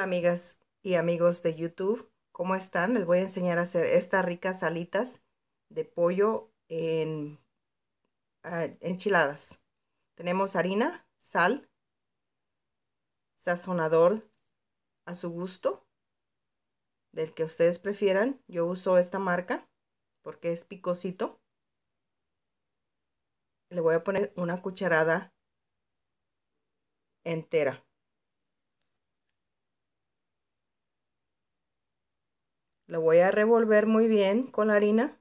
amigas y amigos de YouTube, ¿cómo están? Les voy a enseñar a hacer estas ricas salitas de pollo en ah, enchiladas. Tenemos harina, sal, sazonador a su gusto, del que ustedes prefieran. Yo uso esta marca porque es picosito. Le voy a poner una cucharada entera. Lo voy a revolver muy bien con la harina.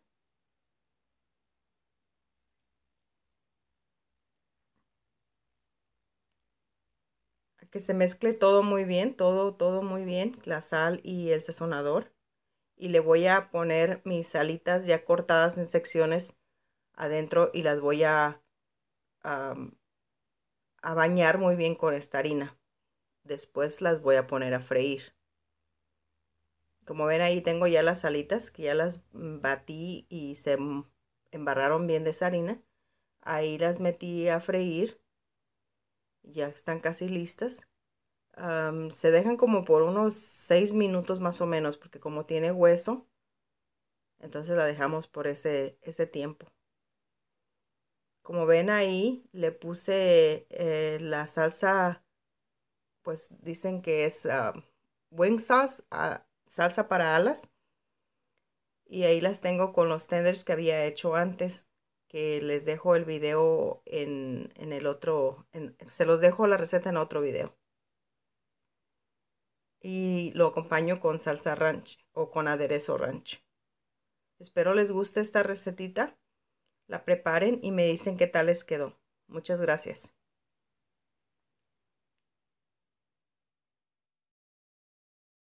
que se mezcle todo muy bien, todo, todo muy bien, la sal y el sazonador. Y le voy a poner mis salitas ya cortadas en secciones adentro y las voy a, a bañar muy bien con esta harina. Después las voy a poner a freír. Como ven ahí tengo ya las alitas que ya las batí y se embarraron bien de esa harina. Ahí las metí a freír. Ya están casi listas. se dejan como por unos 6 minutos más o menos porque como tiene hueso, entonces la dejamos por ese, tiempo. Como ven ahí, le puse eh, la salsa, pues dicen que es ah, buen wing sauce. Ah, salsa para alas. Y ahí las tengo con los tenders que había hecho antes, que les dejo el video en, el otro, se los dejo la receta en otro video. Y lo acompaño con salsa ranch o con aderezo ranch. Espero les guste esta recetita, la preparen y me dicen qué tal les quedó. Muchas gracias.